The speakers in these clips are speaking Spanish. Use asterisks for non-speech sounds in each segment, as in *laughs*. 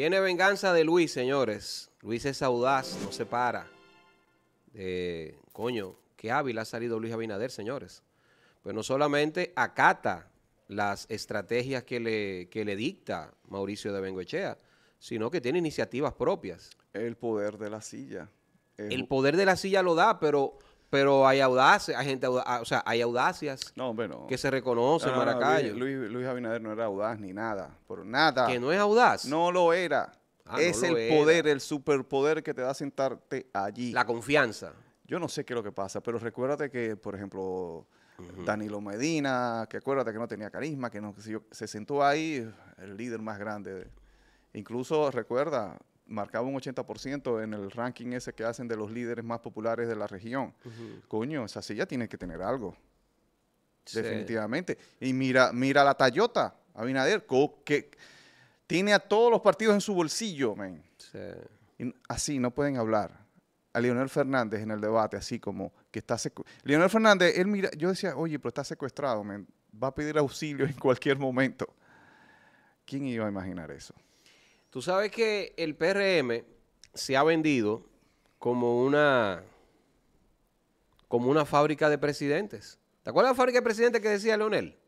Viene venganza de Luis, señores. Luis es audaz, no se para. coño, qué hábil ha salido Luis Abinader, señores. Pues no solamente acata las estrategias que le, le dicta Mauricio de Bengoechea, sino que tiene iniciativas propias. El poder de la silla. el poder de la silla lo da, pero pero hay audacia, hay gente ah, o sea, hay audacias que se reconocen en ah, Maracayo. Luis, Abinader no era audaz ni nada, por nada. Que no es audaz. No lo era. Ah, es el poder, el superpoder que te da sentarte allí. La confianza. Yo no sé qué es lo que pasa, pero recuérdate que, por ejemplo, Danilo Medina, que acuérdate que no tenía carisma, que no, que se, se sentó ahí, el líder más grande. incluso recuerda, marcaba un 80% en el ranking ese que hacen de los líderes más populares de la región. Coño, esa silla tiene que tener algo. Definitivamente. Y mira, mira la Tayota, Abinader, que tiene a todos los partidos en su bolsillo, men. así no pueden hablar. A Leonel Fernández en el debate, así como que está Leonel Fernández, él mira, yo decía, oye, pero está secuestrado, men. Va a pedir auxilio en cualquier momento. ¿Quién iba a imaginar eso? Tú sabes que el PRM se ha vendido como una como una fábrica de presidentes. ¿Te acuerdas de la fábrica de presidentes que decía Leonel?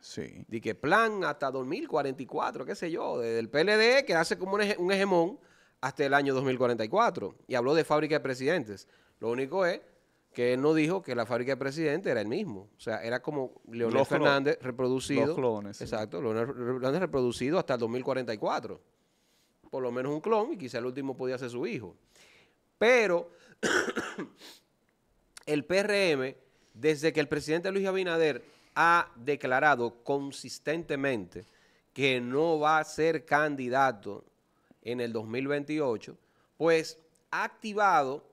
Sí. De que plan hasta 2044, qué sé yo, desde el PLD que hace como un, hegemón hasta el año 2044 y habló de fábrica de presidentes. Lo único es que él no dijo que la fábrica de presidente era el mismo. O sea, era como Leonel Fernández reproducido. Los clones. Exacto, Leonel Fernández reproducido hasta el 2044 por lo menos un clon, y quizá el último podía ser su hijo. Pero *coughs* el PRM, desde que el presidente Luis Abinader ha declarado consistentemente que no va a ser candidato en el 2028, pues ha activado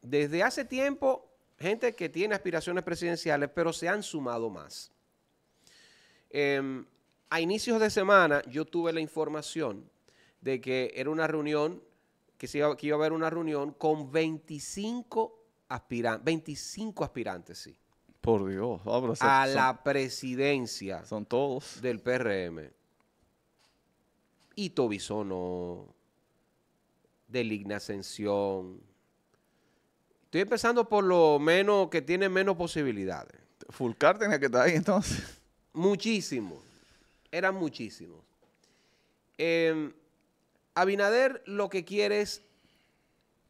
desde hace tiempo gente que tiene aspiraciones presidenciales, pero se han sumado más. Em, a inicios de semana yo tuve la información de que era una reunión, que, se iba, iba a haber una reunión con 25 aspirantes, 25 aspirantes, sí. Por Dios, ah, a la presidencia. Son todos. Del PRM. Y Tobisono, Deligna Ascensión. Estoy empezando por lo menos que tiene menos posibilidades. Fulcar tenía que estar ahí entonces. Muchísimo. Eran muchísimos. Eh, Abinader lo que quiere es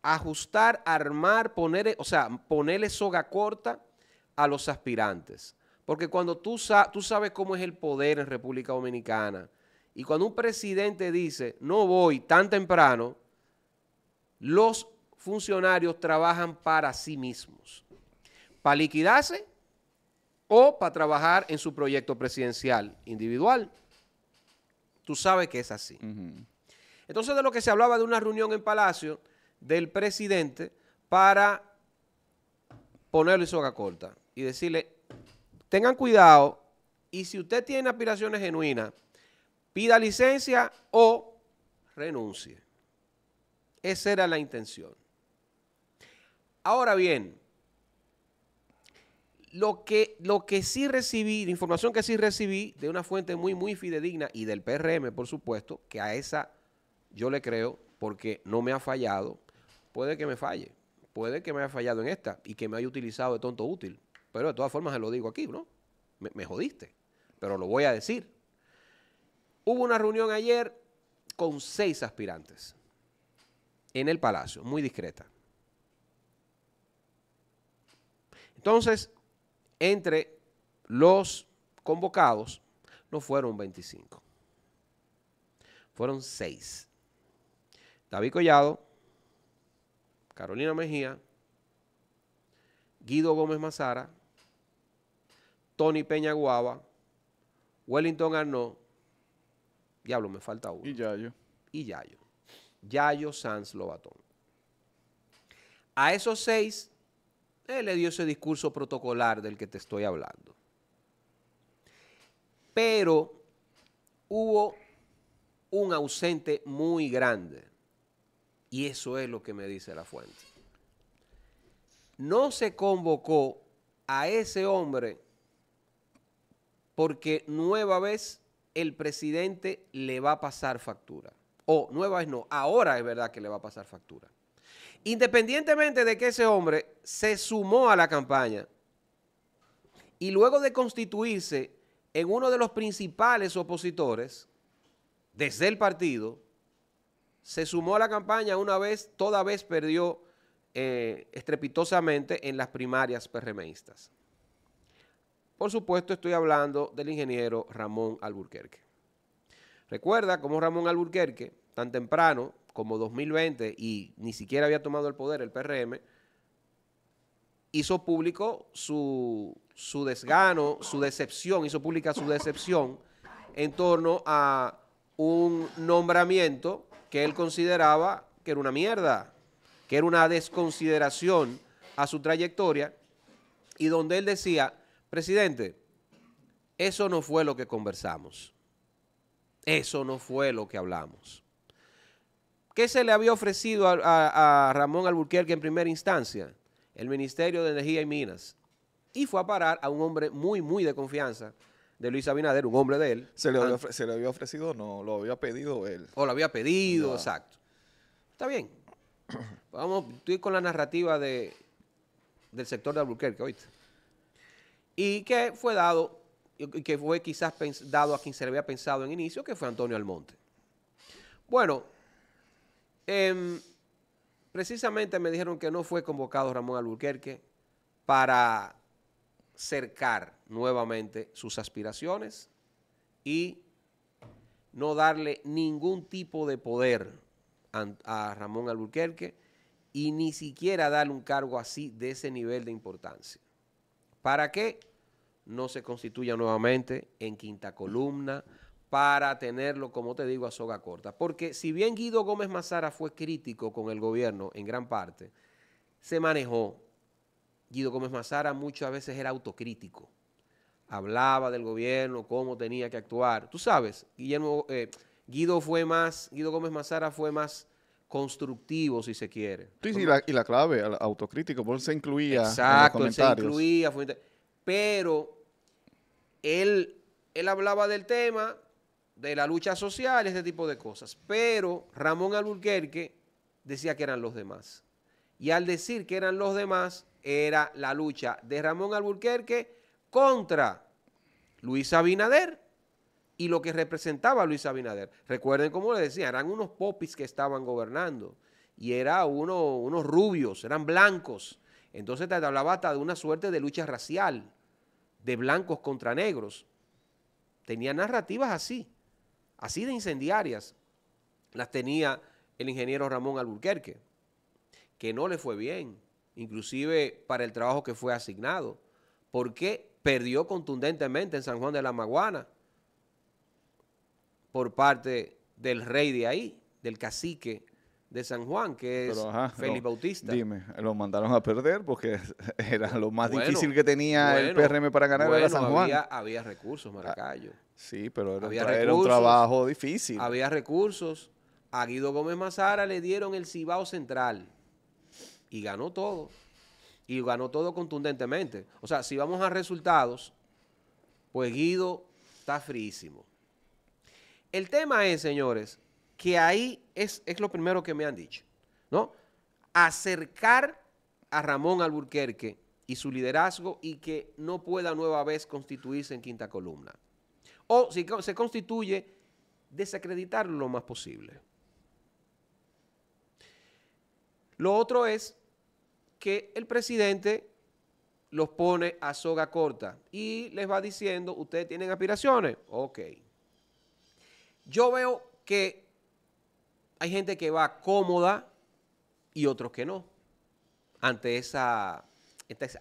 ajustar, armar, poner, o sea, ponerle soga corta a los aspirantes. Porque cuando tú, tú sabes cómo es el poder en República Dominicana y cuando un presidente dice, no voy tan temprano, los funcionarios trabajan para sí mismos, para liquidarse o para trabajar en su proyecto presidencial individual. Tú sabes que es así. Entonces, de lo que se hablaba de una reunión en Palacio del presidente para ponerle soga corta y decirle, tengan cuidado y si usted tiene aspiraciones genuinas, pida licencia o renuncie. Esa era la intención. Ahora bien, lo que, lo que sí recibí, la información que sí recibí de una fuente muy, muy fidedigna y del PRM, por supuesto, que a esa yo le creo porque no me ha fallado. Puede que me falle, puede que me haya fallado en esta y que me haya utilizado de tonto útil. Pero de todas formas se lo digo aquí, ¿no? Me, jodiste, pero lo voy a decir. Hubo una reunión ayer con seis aspirantes en el Palacio, muy discreta. Entonces, entre los convocados no fueron 25, fueron seis. David Collado, Carolina Mejía, Guido Gómez Mazara, Tony Peña Guava, Wellington Arnaud, diablo, me falta uno. Y Yayo. Y Yayo. Yayo Sanz Lobatón. A esos seis, le dio ese discurso protocolar del que te estoy hablando. Pero hubo un ausente muy grande y eso es lo que me dice la fuente. No se convocó a ese hombre porque nueva vez el presidente le va a pasar factura. O nueva vez no, ahora es verdad que le va a pasar factura. Independientemente de que ese hombre se sumó a la campaña y luego de constituirse en uno de los principales opositores desde el partido, se sumó a la campaña una vez, toda vez perdió eh, estrepitosamente en las primarias PRMistas. Por supuesto, estoy hablando del ingeniero Ramón Alburquerque. Recuerda cómo Ramón Alburquerque, tan temprano como 2020, y ni siquiera había tomado el poder el PRM, hizo público su, su desgano, su decepción, hizo pública su decepción en torno a un nombramiento que él consideraba que era una mierda, que era una desconsideración a su trayectoria, y donde él decía, presidente, eso no fue lo que conversamos, eso no fue lo que hablamos. ¿Qué se le había ofrecido a, Ramón Alburquerque en primera instancia? El Ministerio de Energía y Minas. Y fue a parar a un hombre muy, muy de confianza, de Luis Abinader, un hombre de él. Se le había, ah. se ofrecido, no, lo había pedido él. O lo había pedido, exacto. Está bien. *clears throat* Vamos, estoy con la narrativa de, del sector de Albuquerque, ¿oíste? Y que fue dado, y que fue quizás dado a quien se le había pensado en inicio, que fue Antonio Almonte. Bueno, em, precisamente me dijeron que no fue convocado Ramón Albuquerque para cercar nuevamente sus aspiraciones y no darle ningún tipo de poder a Ramón Alburquerque y ni siquiera darle un cargo así de ese nivel de importancia. ¿Para qué? No se constituya nuevamente en quinta columna para tenerlo, como te digo, a soga corta. Porque si bien Guido Gómez Mazara fue crítico con el gobierno en gran parte, se manejó Guido Gómez Mazara muchas veces era autocrítico. Hablaba del gobierno, cómo tenía que actuar. Tú sabes, eh, Guido fue más, Guido Gómez Mazara fue más constructivo, si se quiere. y la clave, autocrítico, porque él se incluía Exacto, Él se incluía. pero él, él hablaba del tema, de la lucha social, este tipo de cosas. Pero Ramón Alburquerque decía que eran los demás. Y al decir que eran los demás, era la lucha de Ramón Alburquerque contra Luis Abinader y lo que representaba Luis Abinader. Recuerden cómo le decía, eran unos popis que estaban gobernando y eran uno, unos rubios, eran blancos. Entonces te hablaba hasta de una suerte de lucha racial, de blancos contra negros. Tenía narrativas así, así de incendiarias. Las tenía el ingeniero Ramón Alburquerque, que no le fue bien inclusive para el trabajo que fue asignado, porque perdió contundentemente en San Juan de la Maguana por parte del rey de ahí, del cacique de San Juan, que es Félix Bautista. Dime, lo mandaron a perder porque *laughs* era lo más difícil que tenía el PRM para ganar San Juan. Había, recursos, Maracayo. Ah, sí, pero era, era, un trabajo difícil. Había recursos. A Guido Gómez Mazara le dieron el Cibao Central y ganó todo. Y ganó todo contundentemente. O sea, si vamos a resultados, pues Guido está fríísimo. El tema es, señores, que ahí es, es lo primero que me han dicho, ¿no? Acercar a Ramón Alburquerque y su liderazgo y que no pueda nueva vez constituirse en quinta columna. O si se constituye, desacreditarlo lo más posible. Lo otro es que el presidente los pone a soga corta y les va diciendo, ustedes tienen aspiraciones, ok. Yo veo que hay gente que va cómoda y otros que no ante, esa,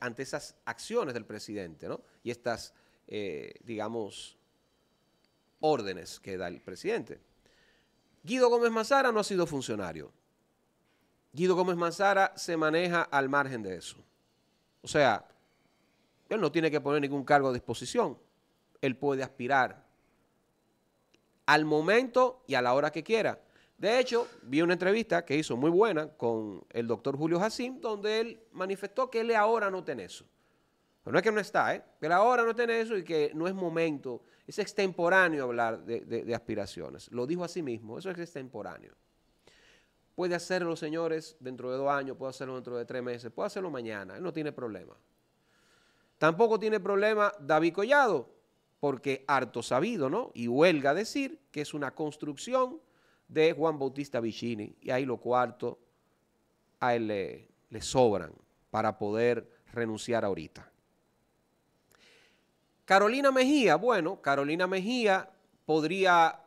ante esas acciones del presidente ¿no? y estas, eh, digamos, órdenes que da el presidente. Guido Gómez Mazara no ha sido funcionario, Guido Gómez Manzara se maneja al margen de eso. O sea, él no tiene que poner ningún cargo a disposición. Él puede aspirar al momento y a la hora que quiera. De hecho, vi una entrevista que hizo muy buena con el doctor Julio Jacín, donde él manifestó que él ahora no tiene eso. Pero no es que no está, ¿eh? Pero ahora no tiene eso y que no es momento, es extemporáneo hablar de aspiraciones. Lo dijo a sí mismo, eso es extemporáneo. Puede hacerlo, señores, dentro de dos años, puede hacerlo dentro de tres meses, puede hacerlo mañana, él no tiene problema. Tampoco tiene problema David Collado, porque harto sabido, ¿no? Y huelga decir que es una construcción de Juan Bautista Vicini, y ahí lo cuarto a él le, le sobran para poder renunciar ahorita. Carolina Mejía, bueno, Carolina Mejía podría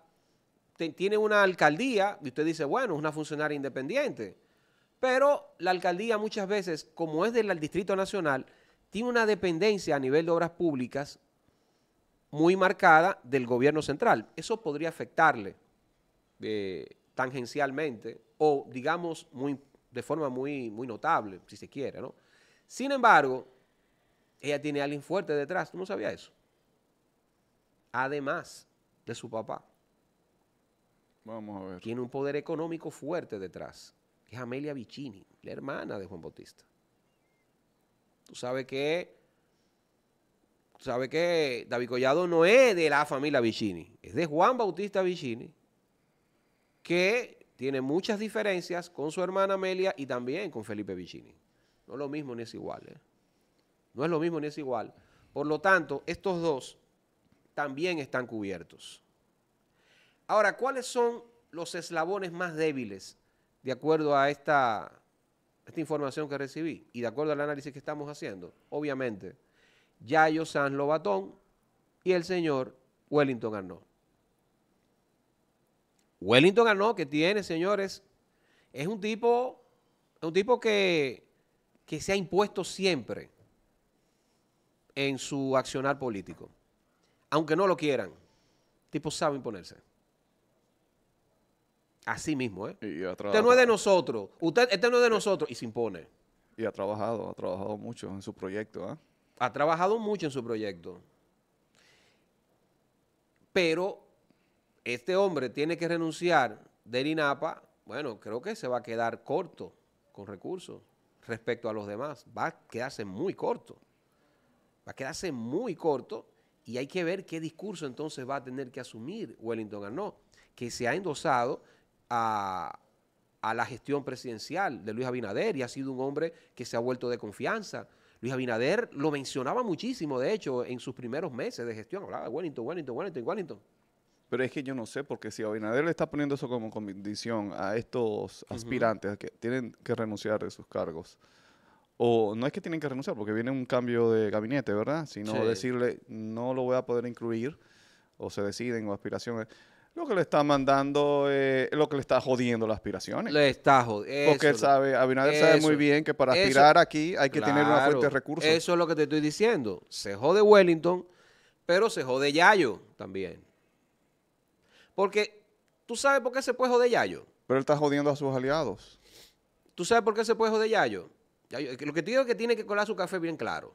tiene una alcaldía y usted dice, bueno, es una funcionaria independiente. Pero la alcaldía muchas veces, como es del Distrito Nacional, tiene una dependencia a nivel de obras públicas muy marcada del gobierno central. Eso podría afectarle eh, tangencialmente o, digamos, muy, de forma muy, muy notable, si se quiere. ¿no? Sin embargo, ella tiene alguien fuerte detrás. ¿Tú no sabías eso? Además de su papá. Vamos a ver. Tiene un poder económico fuerte detrás. Es Amelia Vicini, la hermana de Juan Bautista. Tú sabes que. que David Collado no es de la familia Vicini, es de Juan Bautista Vicini, que tiene muchas diferencias con su hermana Amelia y también con Felipe Vicini. No es lo mismo ni es igual. ¿eh? No es lo mismo ni es igual. Por lo tanto, estos dos también están cubiertos. Ahora, ¿cuáles son los eslabones más débiles de acuerdo a esta, información que recibí y de acuerdo al análisis que estamos haciendo? Obviamente, Yayo Sanz Lobatón y el señor Wellington Arnaud. Wellington Arnaud que tiene, señores, es un tipo, un tipo que, se ha impuesto siempre en su accionar político, aunque no lo quieran. tipo sabe imponerse. Así mismo, ¿eh? Este no es de nosotros. Usted, este no es de nosotros. Y se impone. Y ha trabajado, ha trabajado mucho en su proyecto, ¿ah? Ha trabajado mucho en su proyecto. Pero este hombre tiene que renunciar del INAPA. Bueno, creo que se va a quedar corto con recursos respecto a los demás. Va a quedarse muy corto. Va a quedarse muy corto y hay que ver qué discurso entonces va a tener que asumir Wellington Arnaud, que se ha endosado a, la gestión presidencial de Luis Abinader y ha sido un hombre que se ha vuelto de confianza. Luis Abinader lo mencionaba muchísimo, de hecho, en sus primeros meses de gestión. Hablaba de Wellington, Wellington, Wellington, Wellington. Pero es que yo no sé, porque si Abinader le está poniendo eso como condición a estos aspirantes que tienen que renunciar de sus cargos, o no es que tienen que renunciar porque viene un cambio de gabinete, ¿verdad? Sino decirle, no lo voy a poder incluir, o se deciden, o aspiraciones lo que le está mandando, eh, lo que le está jodiendo las aspiraciones. Le está jodiendo. Porque él sabe, Abinader sabe muy bien que para aspirar aquí hay que tener una fuerte de recursos. Eso es lo que te estoy diciendo. Se jode Wellington, pero se jode Yayo también. Porque, ¿tú sabes por qué se puede joder Yayo? Pero él está jodiendo a sus aliados. ¿Tú sabes por qué se puede joder Yayo? Yayo lo que te digo es que tiene que colar su café bien claro.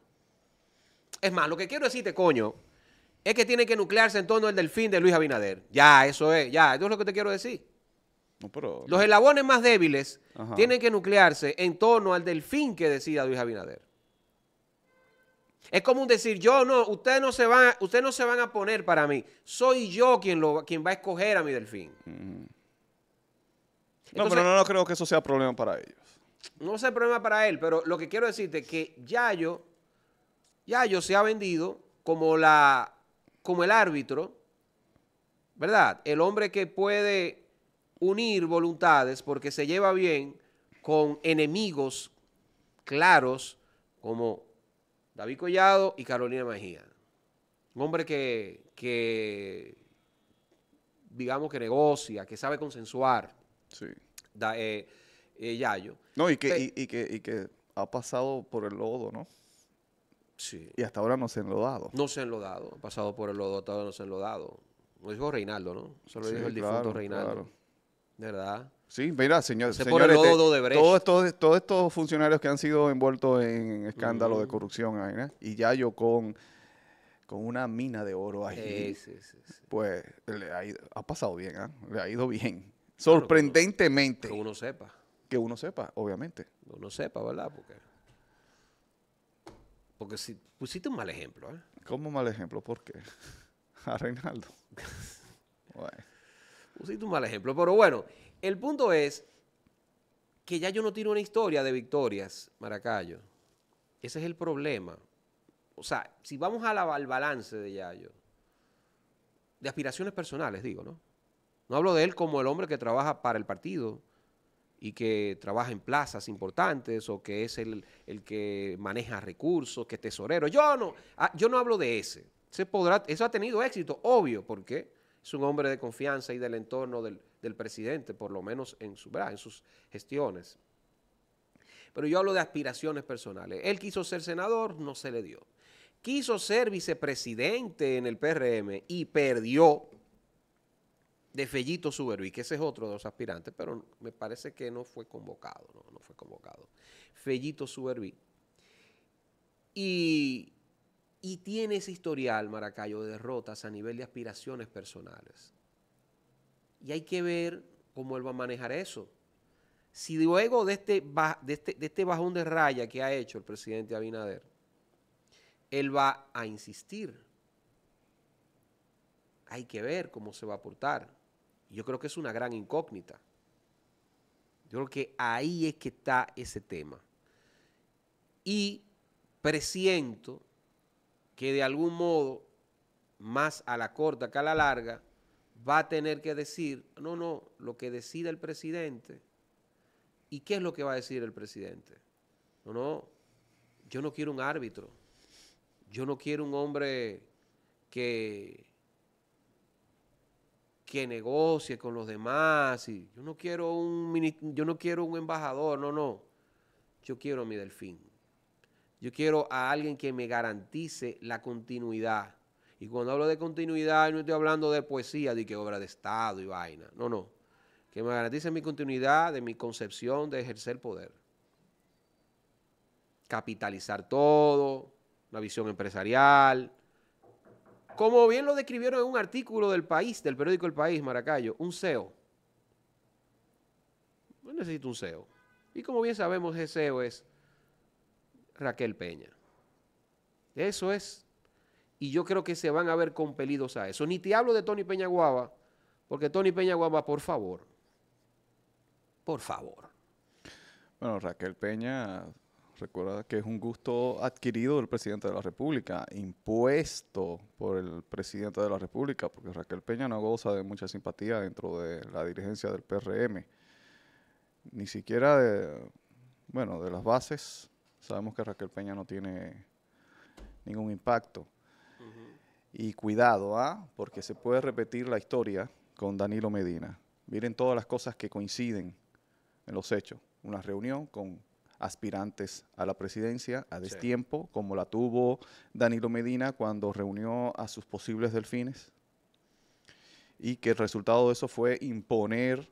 Es más, lo que quiero decirte, coño, es que tiene que nuclearse en torno al delfín de Luis Abinader. Ya, eso es, ya, eso es lo que te quiero decir. No, pero... Los eslabones más débiles tienen que nuclearse en torno al delfín que decida Luis Abinader. Es como decir, yo no, ustedes no se van, no se van a poner para mí. Soy yo quien, lo, quien va a escoger a mi delfín. no, pero no, no, creo que eso sea problema para ellos. No sea problema para él, pero lo que quiero decirte es que Yayo, Yayo se ha vendido como la como el árbitro, ¿verdad? El hombre que puede unir voluntades porque se lleva bien con enemigos claros como David Collado y Carolina Mejía. Un hombre que, digamos que negocia, que sabe consensuar. Sí. Da, eh, eh Yayo. No, y que, y que ha pasado por el lodo, ¿no? Y hasta ahora no se lo enlodado. No se han enlodado. Ha pasado por el lodo, hasta ahora no se ha enlodado. Lo dijo Reinaldo, ¿no? solo dijo el difunto Reinaldo. Claro. ¿Verdad? Sí, mira, señor, señores, el lodo de todos, estos, todos estos funcionarios que han sido envueltos en escándalo de corrupción, y ya yo con, con una mina de oro ahí, pues ha, pasado bien, ¿eh? le ha ido bien. Sorprendentemente. que, uno, sepa. Que uno sepa, obviamente. Que uno sepa, ¿verdad? Porque porque si pusiste un mal ejemplo. ¿eh? ¿Cómo mal ejemplo? ¿Por qué? *laughs* A Reinaldo. *laughs* Pusiste un mal ejemplo. Pero bueno, el punto es que ya yo no tiene una historia de victorias, Maracayo. Ese es el problema. O sea, si vamos al balance de Yayo, de aspiraciones personales, digo, ¿no? No hablo de él como el hombre que trabaja para el partido, y que trabaja en plazas importantes o que es el, que maneja recursos, que es tesorero. Yo no, ah, yo no hablo de ese. podrá, eso ha tenido éxito, obvio, porque es un hombre de confianza y del entorno del, presidente, por lo menos en, su, en sus gestiones. Pero yo hablo de aspiraciones personales. Él quiso ser senador, no se le dio. Quiso ser vicepresidente en el PRM y perdió de Fellito Suberví, que ese es otro de los aspirantes, pero me parece que no fue convocado, no, no fue convocado. Fellito Suberví. Y, tiene ese historial, Maracayo, de derrotas a nivel de aspiraciones personales. Y hay que ver cómo él va a manejar eso. Si luego de este, de este, de este bajón de raya que ha hecho el presidente Abinader, él va a insistir. Hay que ver cómo se va a aportar yo creo que es una gran incógnita. Yo creo que ahí es que está ese tema. Y presiento que de algún modo, más a la corta que a la larga, va a tener que decir, no, no, lo que decida el presidente. ¿Y qué es lo que va a decir el presidente? No, no, yo no quiero un árbitro. Yo no quiero un hombre que que negocie con los demás. Y yo no quiero un yo no quiero un embajador, no, no. Yo quiero a mi delfín. Yo quiero a alguien que me garantice la continuidad. Y cuando hablo de continuidad, no estoy hablando de poesía, de que obra de Estado y vaina. No, no. Que me garantice mi continuidad de mi concepción de ejercer poder. Capitalizar todo, una visión empresarial, como bien lo describieron en un artículo del país, del periódico El País, Maracayo, un CEO. No necesito un CEO. Y como bien sabemos, ese CEO es Raquel Peña. Eso es. Y yo creo que se van a ver compelidos a eso. Ni te hablo de Tony Peña Guava, porque Tony Peña Guava, por favor. Por favor. Bueno, Raquel Peña Recuerda que es un gusto adquirido del presidente de la República, impuesto por el presidente de la República, porque Raquel Peña no goza de mucha simpatía dentro de la dirigencia del PRM, ni siquiera de, bueno, de las bases. Sabemos que Raquel Peña no tiene ningún impacto. Y cuidado, ¿ah? porque se puede repetir la historia con Danilo Medina. Miren todas las cosas que coinciden en los hechos. Una reunión con aspirantes a la presidencia a destiempo, como la tuvo Danilo Medina cuando reunió a sus posibles delfines, y que el resultado de eso fue imponer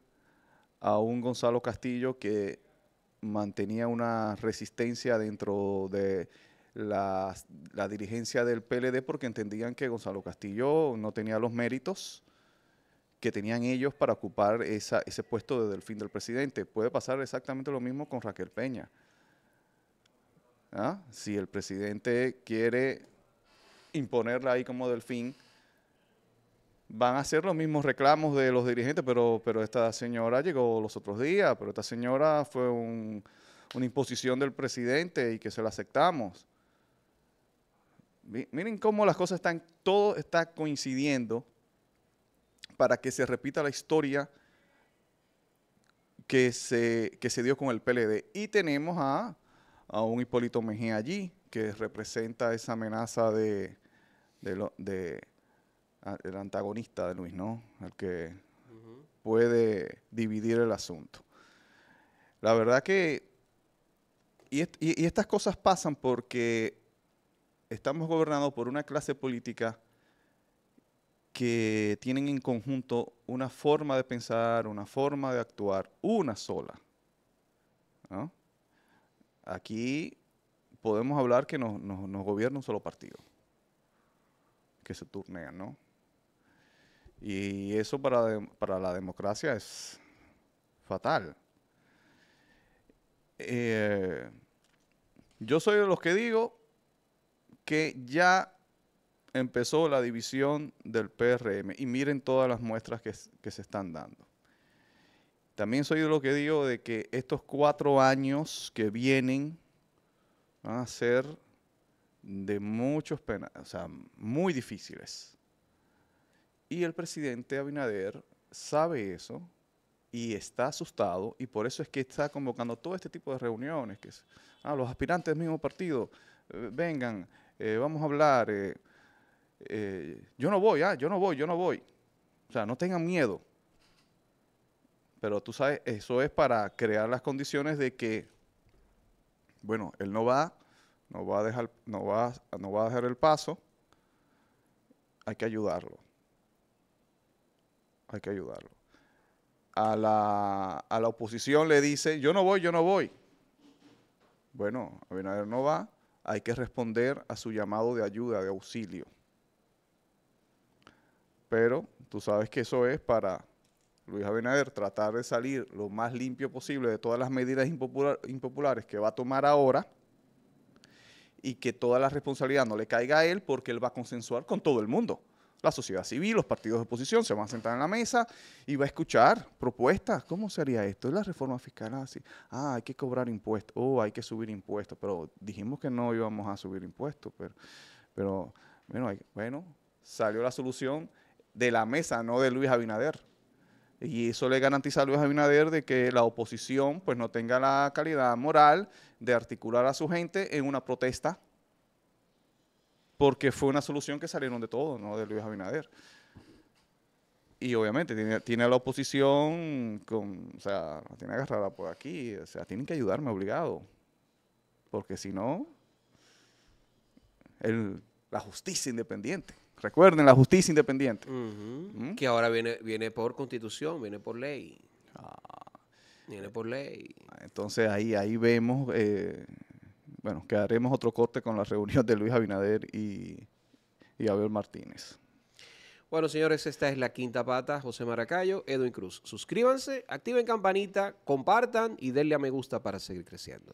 a un Gonzalo Castillo que mantenía una resistencia dentro de la, la dirigencia del PLD porque entendían que Gonzalo Castillo no tenía los méritos que tenían ellos para ocupar ese puesto de delfín del presidente. Puede pasar exactamente lo mismo con Raquel Peña. ¿Ah? Si el presidente quiere imponerla ahí como delfín, van a hacer los mismos reclamos de los dirigentes, pero, pero esta señora llegó los otros días, pero esta señora fue una imposición del presidente y que se la aceptamos. Miren cómo las cosas están, todo está coincidiendo para que se repita la historia que se, se dio con el PLD. Y tenemos a, un Hipólito Mejía allí, que representa esa amenaza de, el antagonista de Luis, ¿no? El que puede dividir el asunto. La verdad que... y estas cosas pasan porque estamos gobernados por una clase política que tienen en conjunto una forma de pensar, una forma de actuar, una sola. Aquí podemos hablar que nos, gobierna un solo partido, que se turnean, ¿no? Y eso para, para la democracia es fatal. Eh, yo soy de los que digo que ya empezó la división del PRM y miren todas las muestras que, se están dando. También soy de lo que digo de que estos cuatro años que vienen van a ser de muchos penas, o sea, muy difíciles. Y el presidente Abinader sabe eso y está asustado y por eso es que está convocando todo este tipo de reuniones, que es, ah, los aspirantes del mismo partido, eh, vengan, eh, vamos a hablar, eh, eh, yo no voy, ah, yo no voy, yo no voy. O sea, no tengan miedo. Pero tú sabes, eso es para crear las condiciones de que, bueno, él no va, no va a dejar, no va, no va a dejar el paso. Hay que ayudarlo. Hay que ayudarlo. A la, a la oposición le dice, yo no voy, yo no voy. Bueno, Abinader no va, hay que responder a su llamado de ayuda, de auxilio. Pero tú sabes que eso es para Luis Abinader tratar de salir lo más limpio posible de todas las medidas impopulares que va a tomar ahora y que toda la responsabilidad no le caiga a él porque él va a consensuar con todo el mundo. La sociedad civil, los partidos de oposición se van a sentar en la mesa y va a escuchar propuestas. ¿Cómo sería esto? Es La reforma fiscal así. Ah, hay que cobrar impuestos. Oh, hay que subir impuestos. Pero dijimos que no íbamos a subir impuestos. Pero, pero bueno, bueno, salió la solución de la mesa, no de Luis Abinader. Y eso le garantiza a Luis Abinader de que la oposición pues no tenga la calidad moral de articular a su gente en una protesta, porque fue una solución que salieron de todo, no de Luis Abinader. Y obviamente tiene, a la oposición, con, o sea, tiene agarrada por aquí, o sea, tienen que ayudarme obligado, porque si no, la justicia independiente. Recuerden, la justicia independiente. ¿Mm? Que ahora viene, viene por constitución, viene por ley. Ah. Viene por ley. Entonces ahí, ahí vemos, eh, bueno, que haremos otro corte con la reunión de Luis Abinader y, y Abel Martínez. Bueno, señores, esta es la quinta pata. José Maracayo, Edwin Cruz. Suscríbanse, activen campanita, compartan y denle a me gusta para seguir creciendo.